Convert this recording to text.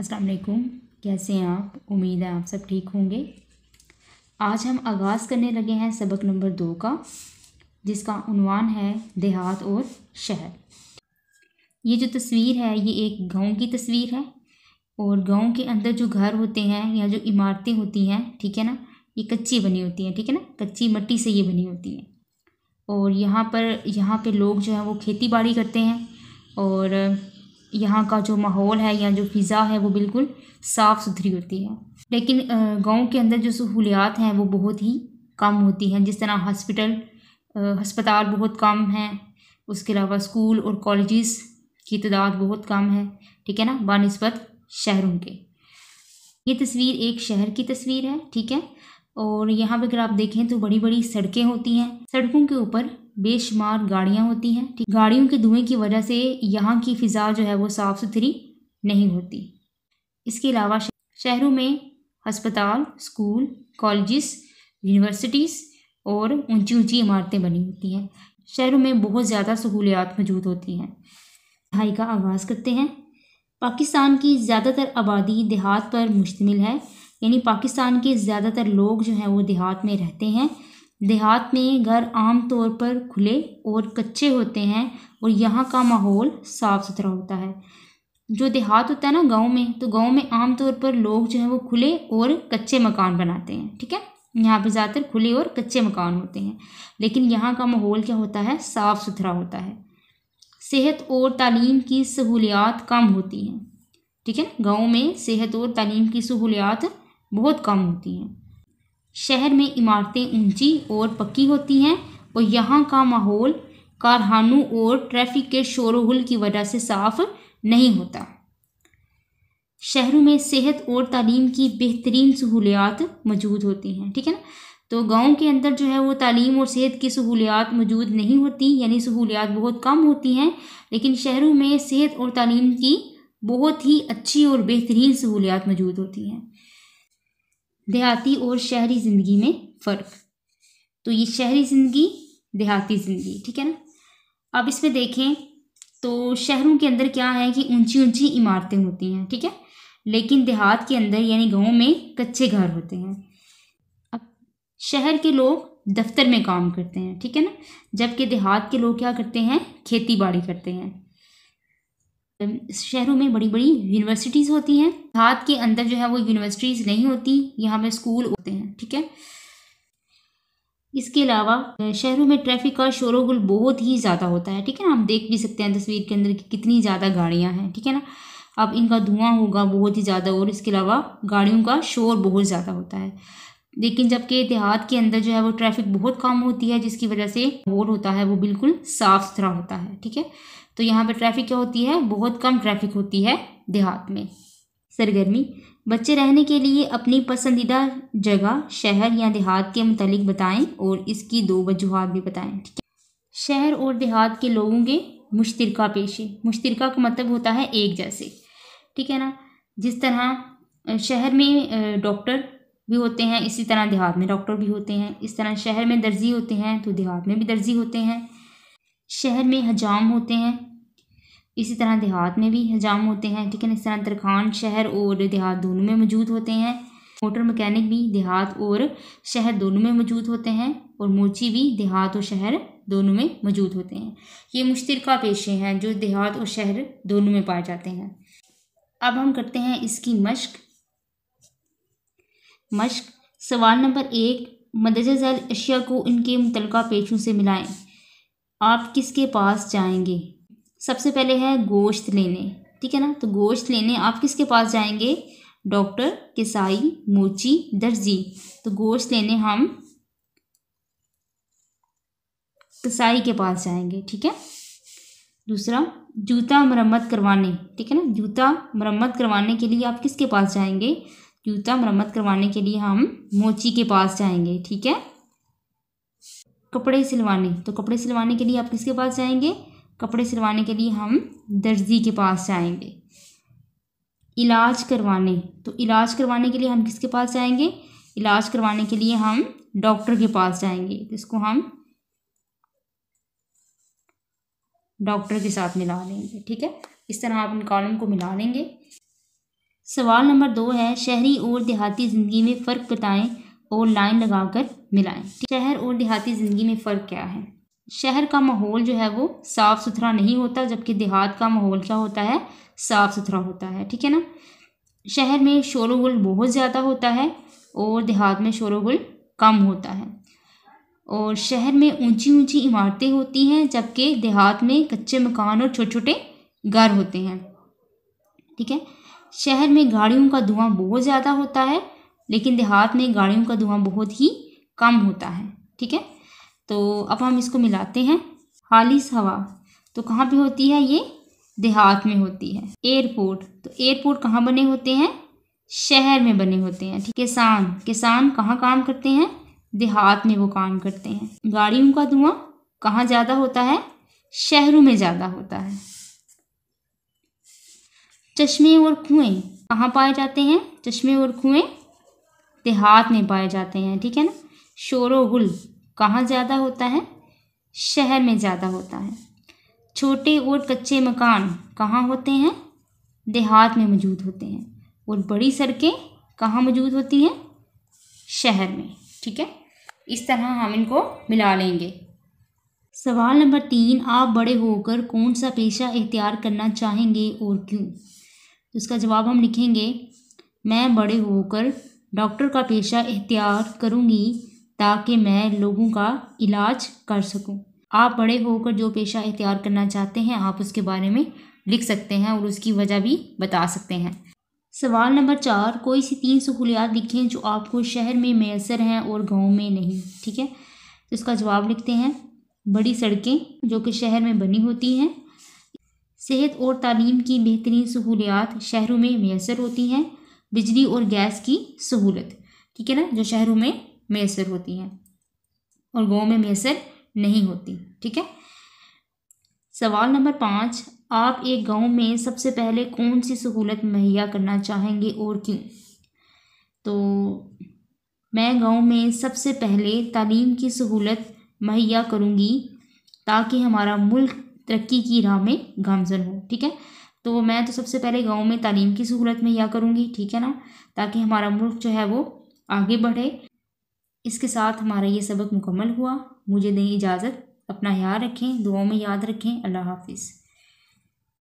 अस्सलाम वालेकुम कैसे हैं आप उम्मीद है आप सब ठीक होंगे आज हम आगाज़ करने लगे हैं सबक नंबर दो का जिसका उनवान है देहात और शहर ये जो तस्वीर है ये एक गांव की तस्वीर है और गांव के अंदर जो घर होते हैं या जो इमारतें होती हैं ठीक है ना ये कच्ची बनी होती हैं ठीक है ना कच्ची मट्टी से ये बनी होती हैं और यहाँ पर यहाँ पर लोग जो हैं वो खेती बाड़ी करते हैं और यहाँ का जो माहौल है या जो फ़िज़ा है वो बिल्कुल साफ़ सुथरी होती है लेकिन गांव के अंदर जो सहूलियात हैं वो बहुत ही कम होती हैं जिस तरह हॉस्पिटल हस्पताल बहुत कम हैं उसके अलावा स्कूल और कॉलेजेस की तादाद बहुत कम है ठीक है ना बनस्बत शहरों के ये तस्वीर एक शहर की तस्वीर है ठीक है और यहाँ पर अगर आप देखें तो बड़ी बड़ी सड़कें होती हैं सड़कों के ऊपर बेशुमार गाड़ियाँ होती हैं ठीक गाड़ियों के धुएँ की वजह से यहाँ की फ़िज़ा जो है वो साफ़ सुथरी नहीं होती इसके अलावा शहरों में अस्पताल स्कूल कॉलेजेस यूनिवर्सिटीज़ और ऊंची ऊंची इमारतें बनी होती हैं शहरों में बहुत ज़्यादा सहूलियात मौजूद होती हैं पढ़ाई का आगाज़ करते हैं पाकिस्तान की ज़्यादातर आबादी देहात पर मुश्तमिल है यानी पाकिस्तान के ज़्यादातर लोग जो हैं वो देहात में रहते हैं देहात में घर आम तौर पर खुले और कच्चे होते हैं और यहाँ का माहौल साफ़ सुथरा होता है जो देहात होता है ना गांव में तो गांव में आमतौर पर लोग जो है वो खुले और कच्चे मकान बनाते हैं ठीक है यहाँ पर ज़्यादातर खुले और कच्चे मकान होते हैं लेकिन यहाँ का माहौल क्या होता है साफ़ सुथरा होता है सेहत और तालीम की सहूलियात कम होती हैं ठीक है गाँव में सेहत और तालीम की सहूलियात बहुत कम होती हैं शहर में इमारतें ऊंची और पक्की होती हैं और यहाँ का माहौल कारखानों और ट्रैफिक के शोरगुल की वजह से साफ नहीं होता शहरों में सेहत और तालीम की बेहतरीन सहूलियात मौजूद होती हैं ठीक है ना तो गाँव के अंदर जो है वो तालीम और सेहत की सहूलियात मौजूद नहीं होती यानी सहूलियात बहुत कम होती हैं लेकिन शहरों में सेहत और तालीम की बहुत ही अच्छी और बेहतरीन सहूलियात मौजूद होती हैं देहाती और शहरी ज़िंदगी में फ़र्क तो ये शहरी ज़िंदगी देहाती ज़िंदगी ठीक है ना अब इसमें देखें तो शहरों के अंदर क्या है कि ऊंची ऊंची इमारतें होती हैं ठीक है लेकिन देहात के अंदर यानी गाँव में कच्चे घर होते हैं अब शहर के लोग दफ्तर में काम करते हैं ठीक है ना जबकि देहात के लोग क्या करते हैं खेती बाड़ी करते हैं शहरों में बड़ी बड़ी यूनिवर्सिटीज़ होती हैं देहात के अंदर जो है वो यूनिवर्सिटीज़ नहीं होती यहाँ पे स्कूल होते हैं ठीक है इसके अलावा शहरों में ट्रैफिक का शोरोगुल बहुत ही ज़्यादा होता है ठीक है ना हम देख भी सकते हैं तस्वीर के अंदर कि कितनी ज़्यादा गाड़ियाँ हैं ठीक है ना अब इनका धुआं होगा बहुत ही ज़्यादा और इसके अलावा गाड़ियों का शोर बहुत ज़्यादा होता है लेकिन जबकि देहात के अंदर जो है वो ट्रैफिक बहुत कम होती है जिसकी वजह से रोड होता है वो बिल्कुल साफ सुथरा होता है ठीक है तो यहाँ पर ट्रैफिक क्या होती है बहुत कम ट्रैफिक होती है देहात में सरगर्मी बच्चे रहने के लिए अपनी पसंदीदा जगह शहर या देहात के मतलब बताएं और इसकी दो वजूहत भी बताएं ठीक है शहर और देहात के लोगों के मुश्तरक पेशे मुश्तरक का मतलब होता है एक जैसे ठीक है ना जिस तरह शहर में डॉक्टर भी होते हैं इसी तरह देहात में डॉक्टर भी होते हैं इस तरह शहर में दर्जी होते हैं तो देहात में भी दर्जी होते हैं शहर में हजाम होते हैं इसी तरह देहात में भी हजाम होते हैं ठीक है इस तरह तरखान शहर और देहात दोनों में मौजूद होते हैं मोटर मैकेनिक भी देहात और शहर दोनों में मौजूद होते हैं और मोची भी देहात और शहर दोनों में मौजूद होते हैं ये मुश्तरक पेशे हैं जो देहात और शहर दोनों में पाए जाते हैं अब हम करते हैं इसकी मश्क मश्क सवाल नंबर एक मदरजा अशिया को इनके मुतल पेशों से मिलाएं आप किसके पास जाएंगे सबसे पहले है गोश्त लेने ठीक है ना तो गोश्त लेने आप किसके पास जाएंगे डॉक्टर किसाई मोची दर्जी तो गोश्त लेने हम कसाई के पास जाएंगे ठीक है दूसरा जूता मरम्मत करवाने ठीक है ना जूता मरम्मत करवाने के लिए आप किसके पास जाएंगे जूता मरम्मत करवाने के लिए हम मोची के पास जाएंगे ठीक है कपड़े सिलवाने तो कपड़े सिलवाने के लिए आप किसके पास जाएंगे कपड़े सिलवाने के लिए हम दर्जी के पास जाएंगे इलाज करवाने तो इलाज करवाने के लिए हम किसके पास जाएंगे इलाज करवाने के लिए हम डॉक्टर के पास जाएंगे तो इसको हम डॉक्टर के साथ मिला लेंगे ठीक है इस तरह आप इन कॉलम को मिला लेंगे सवाल नंबर दो है शहरी और देहाती ज़िंदगी में फ़र्क बताएं और लाइन लगाकर मिलाएं शहर और देहाती ज़िंदगी में फ़र्क क्या है शहर का माहौल जो है वो साफ़ सुथरा नहीं होता जबकि देहात का माहौल क्या होता है साफ़ सुथरा होता है ठीक है ना शहर में शोरगुल बहुत ज़्यादा होता है और देहात में शोरगुल कम होता है और शहर में ऊंची ऊंची इमारतें होती हैं जबकि देहात में कच्चे मकान और छोटे छोटे घर होते हैं ठीक है शहर में गाड़ियों का धुआं बहुत ज़्यादा होता है लेकिन देहात में गाड़ियों का धुआं बहुत ही कम होता है ठीक है तो अब हम इसको मिलाते हैं हालिस हवा तो कहाँ पे होती है ये देहात में होती है एयरपोर्ट तो एयरपोर्ट कहाँ बने होते हैं शहर में बने होते हैं ठीक किसान किसान कहाँ काम करते हैं देहात में वो काम करते हैं गाड़ियों का धुआं कहाँ ज़्यादा होता है शहरों में ज़्यादा होता है चश्मे और कुएँ कहाँ पाए जाते हैं चश्मे और कुएँ देहात में पाए जाते हैं ठीक है ना गुल कहाँ ज़्यादा होता है शहर में ज़्यादा होता है छोटे और कच्चे मकान कहाँ होते हैं देहात में मौजूद होते हैं और बड़ी सड़कें कहाँ मौजूद होती हैं शहर में ठीक है इस तरह हम इनको मिला लेंगे सवाल नंबर तीन आप बड़े होकर कौन सा पेशा इख्तियार करना चाहेंगे और क्यों तो इसका जवाब हम लिखेंगे मैं बड़े होकर डॉक्टर का पेशा इख्तियार करूँगी ताकि मैं लोगों का इलाज कर सकूँ आप बड़े होकर जो पेशा इख्तियार करना चाहते हैं आप उसके बारे में लिख सकते हैं और उसकी वजह भी बता सकते हैं सवाल नंबर चार कोई सी तीन सहूलियात लिखें जो आपको शहर में मैसर हैं और गांव में नहीं ठीक है तो इसका जवाब लिखते हैं बड़ी सड़कें जो कि शहर में बनी होती हैं सेहत और तालीम की बेहतरीन सहूलियात शहरों में मैसर होती हैं बिजली और गैस की सहूलत ठीक है ना जो शहरों में मैसर होती हैं और गाँव में मैसर नहीं होती ठीक है सवाल नंबर पाँच आप एक गांव में सबसे पहले कौन सी सहूलत मुहैया करना चाहेंगे और क्यों तो मैं गांव में सबसे पहले तालीम की सहूलत मुहैया करूंगी ताकि हमारा मुल्क तरक्की की राह में गामजन हो ठीक है तो मैं तो सबसे पहले गाँव में तालीम की सहूलत में यह करूँगी ठीक है ना ताकि हमारा मुल्क जो है वो आगे बढ़े इसके साथ हमारा ये सबक मुकम्मल हुआ मुझे दें इजाज़त अपना याद रखें दुआओं में याद रखें अल्लाह हाफिज़